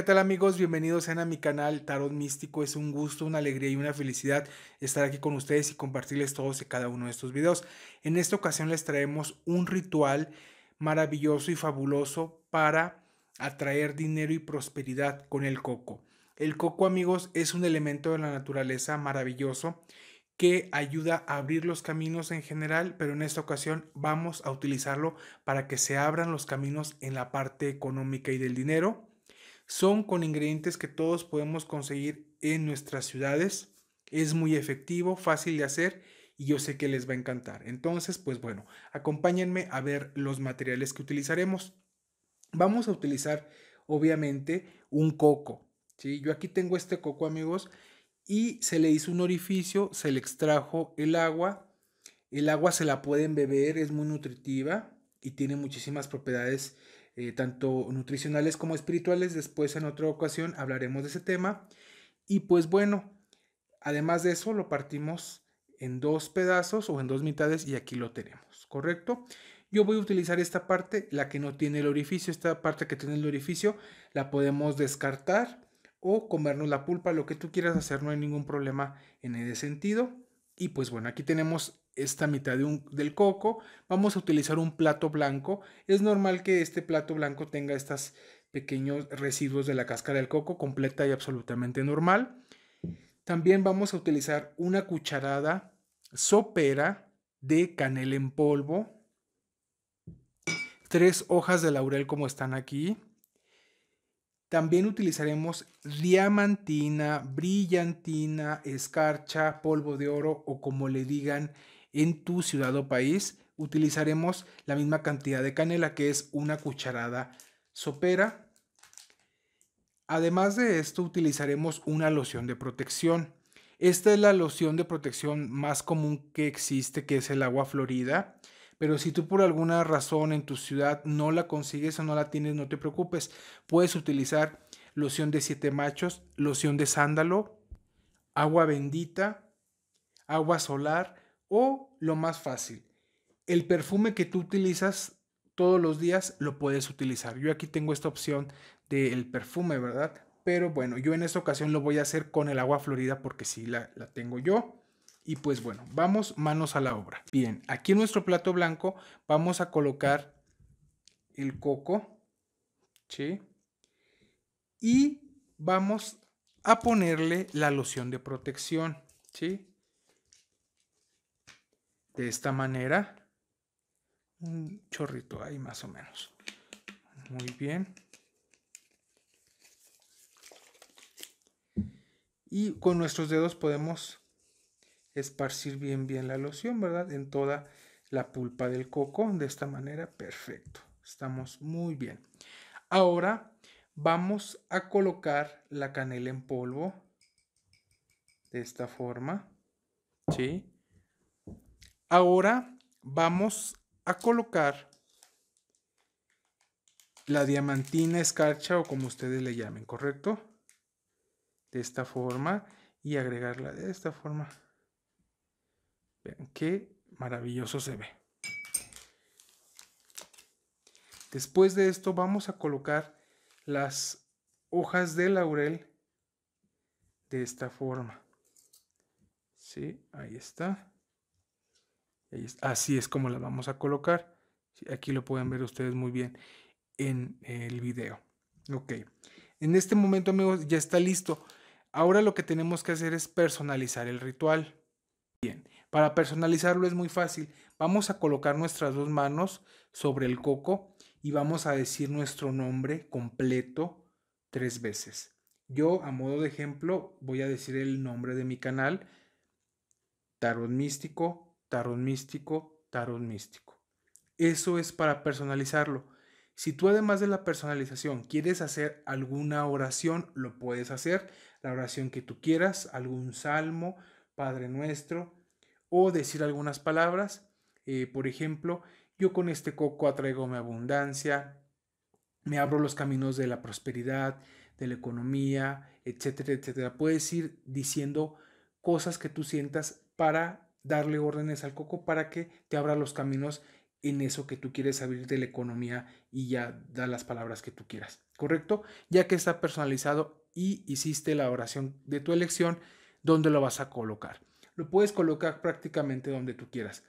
¿Qué tal amigos? Bienvenidos sean a mi canal Tarot Místico. Es un gusto, una alegría y una felicidad estar aquí con ustedes y compartirles todos y cada uno de estos videos. En esta ocasión les traemos un ritual maravilloso y fabuloso para atraer dinero y prosperidad con el coco. El coco amigos es un elemento de la naturaleza maravilloso que ayuda a abrir los caminos en general, pero en esta ocasión vamos a utilizarlo para que se abran los caminos en la parte económica y del dinero son con ingredientes que todos podemos conseguir en nuestras ciudades. Es muy efectivo, fácil de hacer y yo sé que les va a encantar. Entonces, pues bueno, acompáñenme a ver los materiales que utilizaremos. Vamos a utilizar, obviamente, un coco. ¿sí? Yo aquí tengo este coco, amigos, y se le hizo un orificio, se le extrajo el agua. El agua se la pueden beber, es muy nutritiva, y tiene muchísimas propiedades eh, tanto nutricionales como espirituales. Después en otra ocasión hablaremos de ese tema. Y pues bueno, además de eso lo partimos en dos pedazos o en dos mitades y aquí lo tenemos, ¿correcto? Yo voy a utilizar esta parte, la que no tiene el orificio, esta parte que tiene el orificio la podemos descartar o comernos la pulpa, lo que tú quieras hacer, no hay ningún problema en ese sentido. Y pues bueno, aquí tenemos esta mitad de un, del coco. Vamos a utilizar un plato blanco. Es normal que este plato blanco tenga estos pequeños residuos de la cáscara del coco, completa y absolutamente normal. También vamos a utilizar una cucharada sopera de canela en polvo. Tres hojas de laurel como están aquí. También utilizaremos diamantina, brillantina, escarcha, polvo de oro o como le digan en tu ciudad o país utilizaremos la misma cantidad de canela que es una cucharada sopera. Además de esto utilizaremos una loción de protección. Esta es la loción de protección más común que existe, que es el agua florida. Pero si tú por alguna razón en tu ciudad no la consigues o no la tienes, no te preocupes. Puedes utilizar loción de siete machos, loción de sándalo, agua bendita, agua solar o lo más fácil, el perfume que tú utilizas todos los días lo puedes utilizar. Yo aquí tengo esta opción del perfume, ¿verdad? Pero bueno, yo en esta ocasión lo voy a hacer con el agua florida porque sí la, la tengo yo. Y pues bueno, vamos manos a la obra. Bien, aquí en nuestro plato blanco vamos a colocar el coco, ¿sí? Y vamos a ponerle la loción de protección, ¿sí? de esta manera. Un chorrito ahí más o menos. Muy bien. Y con nuestros dedos podemos esparcir bien bien la loción, ¿verdad? En toda la pulpa del coco, de esta manera, perfecto. Estamos muy bien. Ahora vamos a colocar la canela en polvo de esta forma, ¿sí? Ahora vamos a colocar la diamantina escarcha o como ustedes le llamen, ¿correcto? De esta forma y agregarla de esta forma. Vean qué maravilloso se ve. Después de esto vamos a colocar las hojas de laurel de esta forma. Sí, ahí está. Así es como las vamos a colocar. Aquí lo pueden ver ustedes muy bien en el video. Ok. En este momento, amigos, ya está listo. Ahora lo que tenemos que hacer es personalizar el ritual. Bien, para personalizarlo es muy fácil. Vamos a colocar nuestras dos manos sobre el coco y vamos a decir nuestro nombre completo tres veces. Yo, a modo de ejemplo, voy a decir el nombre de mi canal, Tarot Místico, tarot místico, tarot místico. Eso es para personalizarlo. Si tú además de la personalización quieres hacer alguna oración, lo puedes hacer, la oración que tú quieras, algún salmo, Padre Nuestro, o decir algunas palabras. Eh, por ejemplo, yo con este coco atraigo mi abundancia, me abro los caminos de la prosperidad, de la economía, etcétera, etcétera. Puedes ir diciendo cosas que tú sientas para darle órdenes al coco para que te abra los caminos en eso que tú quieres abrir de la economía y ya da las palabras que tú quieras, ¿correcto? Ya que está personalizado y hiciste la oración de tu elección, ¿dónde lo vas a colocar? Lo puedes colocar prácticamente donde tú quieras.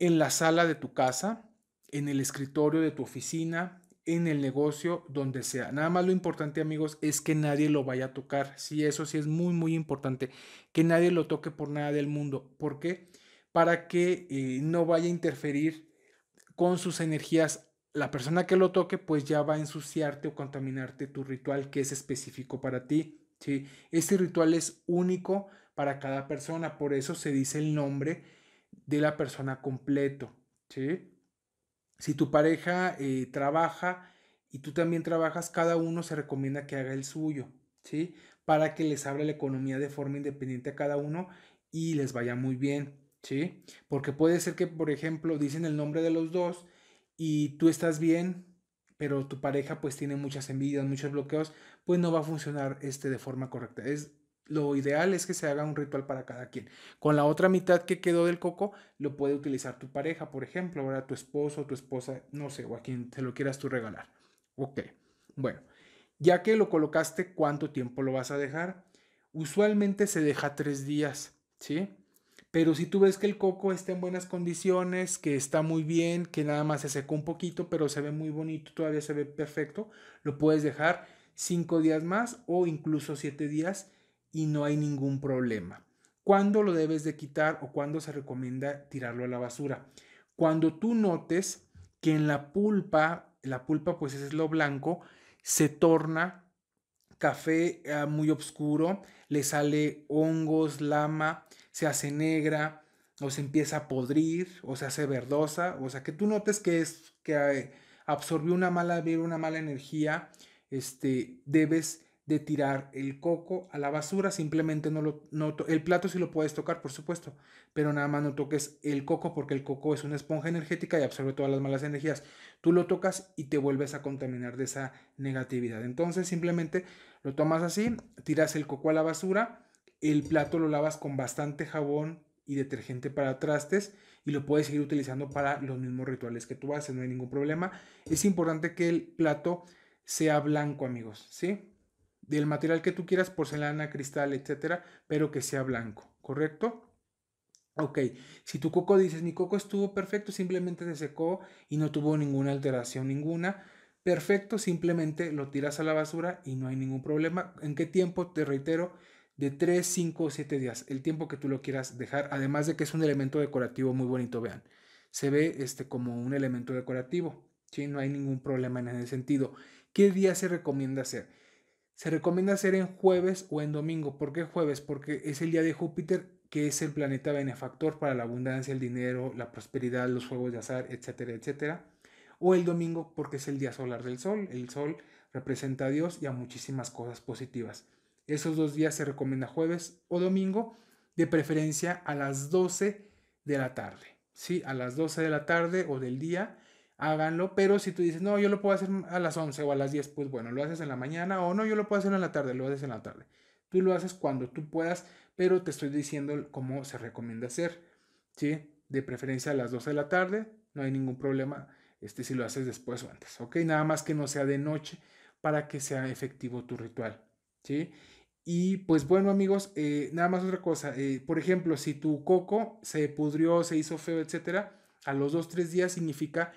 En la sala de tu casa, en el escritorio de tu oficina, en el negocio donde sea. Nada más lo importante, amigos, es que nadie lo vaya a tocar. Sí, eso sí es muy, muy importante. Que nadie lo toque por nada del mundo. ¿Por qué? Para que eh, no vaya a interferir con sus energías. La persona que lo toque, pues ya va a ensuciarte o contaminarte tu ritual que es específico para ti. ¿sí? Este ritual es único para cada persona. Por eso se dice el nombre de la persona completo. ¿sí? Si tu pareja eh, trabaja y tú también trabajas, cada uno se recomienda que haga el suyo, ¿sí? Para que les abra la economía de forma independiente a cada uno y les vaya muy bien, ¿sí? Porque puede ser que, por ejemplo, dicen el nombre de los dos y tú estás bien, pero tu pareja pues tiene muchas envidias, muchos bloqueos, pues no va a funcionar este de forma correcta. Es lo ideal es que se haga un ritual para cada quien. Con la otra mitad que quedó del coco, lo puede utilizar tu pareja, por ejemplo, ahora tu esposo, tu esposa, no sé, o a quien te lo quieras tú regalar. Ok, bueno, ya que lo colocaste, ¿cuánto tiempo lo vas a dejar? Usualmente se deja tres días, ¿sí? Pero si tú ves que el coco está en buenas condiciones, que está muy bien, que nada más se secó un poquito, pero se ve muy bonito, todavía se ve perfecto, lo puedes dejar cinco días más o incluso siete días y no hay ningún problema. ¿Cuándo lo debes de quitar o cuándo se recomienda tirarlo a la basura? Cuando tú notes que en la pulpa, la pulpa pues es lo blanco, se torna café ah, muy oscuro, le sale hongos, lama, se hace negra o se empieza a podrir o se hace verdosa, o sea que tú notes que es que absorbió una mala vida, una mala energía, este debes de tirar el coco a la basura, simplemente no lo no, el plato si lo puedes tocar, por supuesto, pero nada más no toques el coco porque el coco es una esponja energética y absorbe todas las malas energías. Tú lo tocas y te vuelves a contaminar de esa negatividad. Entonces, simplemente lo tomas así, tiras el coco a la basura, el plato lo lavas con bastante jabón y detergente para trastes y lo puedes seguir utilizando para los mismos rituales que tú haces, no hay ningún problema. Es importante que el plato sea blanco, amigos, ¿sí? del material que tú quieras, porcelana, cristal, etcétera, pero que sea blanco, ¿correcto? Ok, si tu coco dices, mi coco estuvo perfecto, simplemente se secó y no tuvo ninguna alteración, ninguna, perfecto, simplemente lo tiras a la basura y no hay ningún problema. ¿En qué tiempo? Te reitero, de 3, 5 o 7 días, el tiempo que tú lo quieras dejar, además de que es un elemento decorativo muy bonito, vean, se ve este como un elemento decorativo, ¿sí? no hay ningún problema en ese sentido. ¿Qué día se recomienda hacer? Se recomienda hacer en jueves o en domingo. ¿Por qué jueves? Porque es el día de Júpiter, que es el planeta benefactor para la abundancia, el dinero, la prosperidad, los juegos de azar, etcétera, etcétera. O el domingo, porque es el día solar del Sol. El Sol representa a Dios y a muchísimas cosas positivas. Esos dos días se recomienda jueves o domingo, de preferencia a las 12 de la tarde. ¿sí? A las 12 de la tarde o del día háganlo, pero si tú dices, no, yo lo puedo hacer a las 11 o a las 10, pues bueno, lo haces en la mañana o no, yo lo puedo hacer en la tarde, lo haces en la tarde. Tú lo haces cuando tú puedas, pero te estoy diciendo cómo se recomienda hacer, ¿sí? De preferencia a las 12 de la tarde, no hay ningún problema este, si lo haces después o antes, ¿ok? Nada más que no sea de noche para que sea efectivo tu ritual, ¿sí? Y pues bueno amigos, eh, nada más otra cosa, eh, por ejemplo, si tu coco se pudrió, se hizo feo, etcétera, a los 2-3 días significa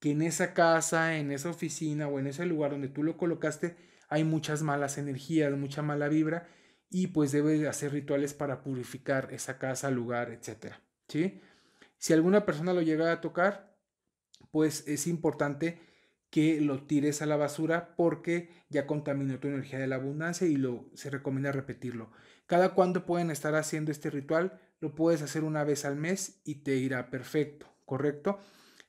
que en esa casa, en esa oficina o en ese lugar donde tú lo colocaste, hay muchas malas energías, mucha mala vibra y pues debes hacer rituales para purificar esa casa, lugar, etcétera, ¿sí? Si alguna persona lo llega a tocar, pues es importante que lo tires a la basura porque ya contaminó tu energía de la abundancia y lo, se recomienda repetirlo. Cada cuándo pueden estar haciendo este ritual, lo puedes hacer una vez al mes y te irá perfecto, ¿correcto?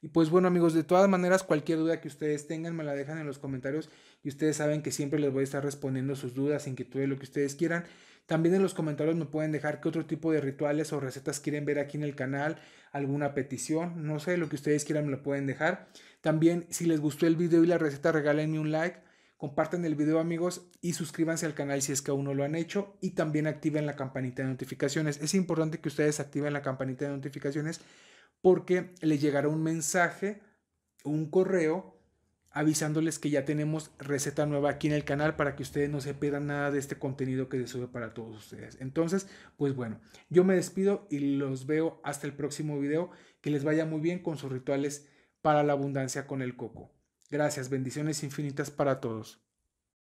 Y pues bueno amigos, de todas maneras cualquier duda que ustedes tengan me la dejan en los comentarios y ustedes saben que siempre les voy a estar respondiendo sus dudas, inquietudes, lo que ustedes quieran. También en los comentarios me pueden dejar qué otro tipo de rituales o recetas quieren ver aquí en el canal, alguna petición, no sé, lo que ustedes quieran me lo pueden dejar. También si les gustó el video y la receta regálenme un like. Compartan el video amigos y suscríbanse al canal si es que aún no lo han hecho y también activen la campanita de notificaciones. Es importante que ustedes activen la campanita de notificaciones porque les llegará un mensaje, un correo avisándoles que ya tenemos receta nueva aquí en el canal para que ustedes no se pierdan nada de este contenido que se sube para todos ustedes. Entonces, pues bueno, yo me despido y los veo hasta el próximo video. Que les vaya muy bien con sus rituales para la abundancia con el coco. Gracias, bendiciones infinitas para todos.